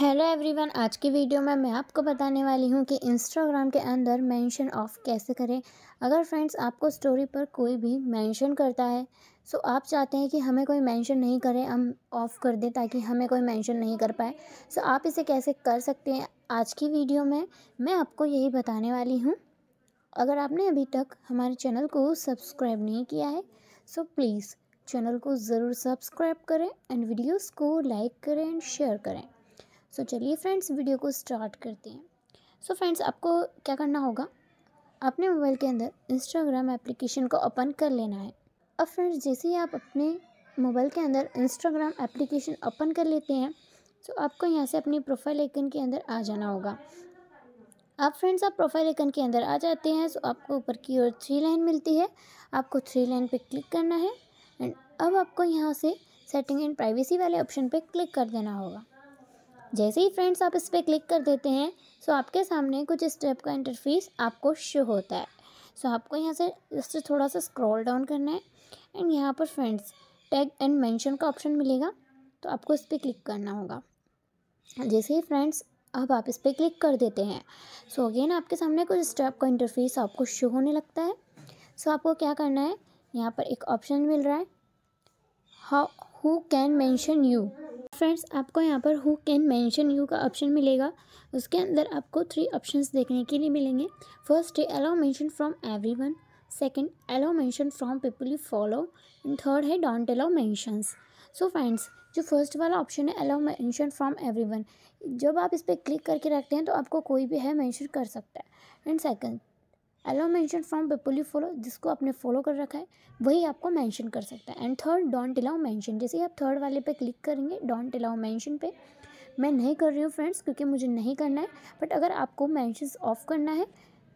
hello everyone आज की video में मैं आपको बताने वाली हूँ कि इंस्टाग्राम के अंदर मेंशन ऑफ कैसे करें अगर फ्रेंड्स आपको स्टोरी पर कोई भी मेंशन करता है सो आप चाहते हैं कि हमें कोई मेंशन नहीं करें हम ऑफ़ कर दें ताकि हमें कोई मेंशन नहीं कर पाए सो आप इसे कैसे कर सकते हैं आज की वीडियो में मैं आपको यही बताने वाली हूँ अगर आपने अभी तक हमारे चैनल को सब्सक्राइब नहीं किया है सो प्लीज़ चैनल को ज़रूर सब्सक्राइब करें एंड वीडियोज़ को लाइक करें एंड शेयर करें सो तो चलिए फ्रेंड्स वीडियो को स्टार्ट करते हैं सो so, फ्रेंड्स आपको क्या करना होगा अपने मोबाइल के अंदर इंस्टाग्राम एप्लीकेशन को ओपन कर लेना है अब फ्रेंड्स जैसे ही आप अपने मोबाइल के अंदर इंस्टाग्राम एप्लीकेशन ओपन कर लेते हैं तो आपको यहाँ से अपनी प्रोफाइल आइकन के अंदर आ जाना होगा आप फ्रेंड्स आप प्रोफाइल आइकन के अंदर आ जाते हैं तो आपको ऊपर की ओर थ्री लाइन मिलती है आपको थ्री लाइन पे क्लिक करना है एंड अब आपको यहाँ से सेटिंग एंड प्राइवेसी वाले ऑप्शन पे क्लिक कर देना होगा जैसे ही फ्रेंड्स आप इस पर क्लिक कर देते हैं सो आपके सामने कुछ स्टेप का इंटरफेस आपको शो होता है सो आपको यहाँ से इससे थोड़ा सा स्क्रॉल डाउन करना है एंड यहाँ पर फ्रेंड्स टैग एंड मेंशन का ऑप्शन मिलेगा तो आपको इस पर क्लिक करना होगा जैसे ही फ्रेंड्स अब आप इस पर क्लिक कर देते हैं सो अगेन आपके सामने कुछ स्टेप का इंटरफेस आपको शो होने लगता है सो so आपको क्या करना है यहाँ पर एक ऑप्शन मिल रहा है how who can mention you friends आपको यहाँ पर हु कैन मैंशन यू का ऑप्शन मिलेगा उसके अंदर आपको थ्री ऑप्शन देखने के लिए मिलेंगे फर्स्ट है allow mention from one second allow mention from people you follow and third है don't allow mentions so friends जो फर्स्ट वाला ऑप्शन है अलाउ मैंशन फ्रॉम वन जब आप इस पर क्लिक करके रखते हैं तो आपको कोई भी है मैंशन कर सकता है and second allow mention from you follow जिसको आपने फॉलो कर रखा है वही आपको मेंशन कर सकता है and third don't allow mention जैसे ही आप थर्ड वाले पे क्लिक करेंगे डोंट अलाउ मेंशन पे मैं नहीं कर रही हूँ फ्रेंड्स क्योंकि मुझे नहीं करना है बट अगर आपको मैंशंस ऑफ करना है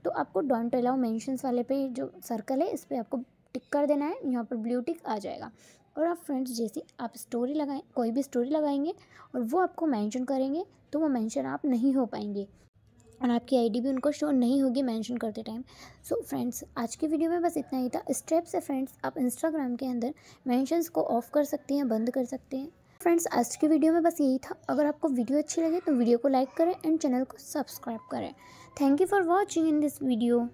तो आपको डोंट अलाउ मैंशन वाले पे जो सर्कल है इस पर आपको टिक कर देना है यहाँ पर ब्लू टिक आ जाएगा और आप फ्रेंड्स जैसे आप स्टोरी लगाएं कोई भी स्टोरी लगाएंगे और वो आपको मेंशन करेंगे तो वो मेंशन आप नहीं हो पाएंगे और आपकी आईडी भी उनको शो नहीं होगी मेंशन करते टाइम सो फ्रेंड्स आज की वीडियो में बस इतना ही था स्टेप्स है फ्रेंड्स आप इंस्टाग्राम के अंदर मेंशंस को ऑफ कर सकते हैं बंद कर सकते हैं फ्रेंड्स आज की वीडियो में बस यही था अगर आपको वीडियो अच्छी लगे तो वीडियो को लाइक करें एंड चैनल को सब्सक्राइब करें thank you for watching in this video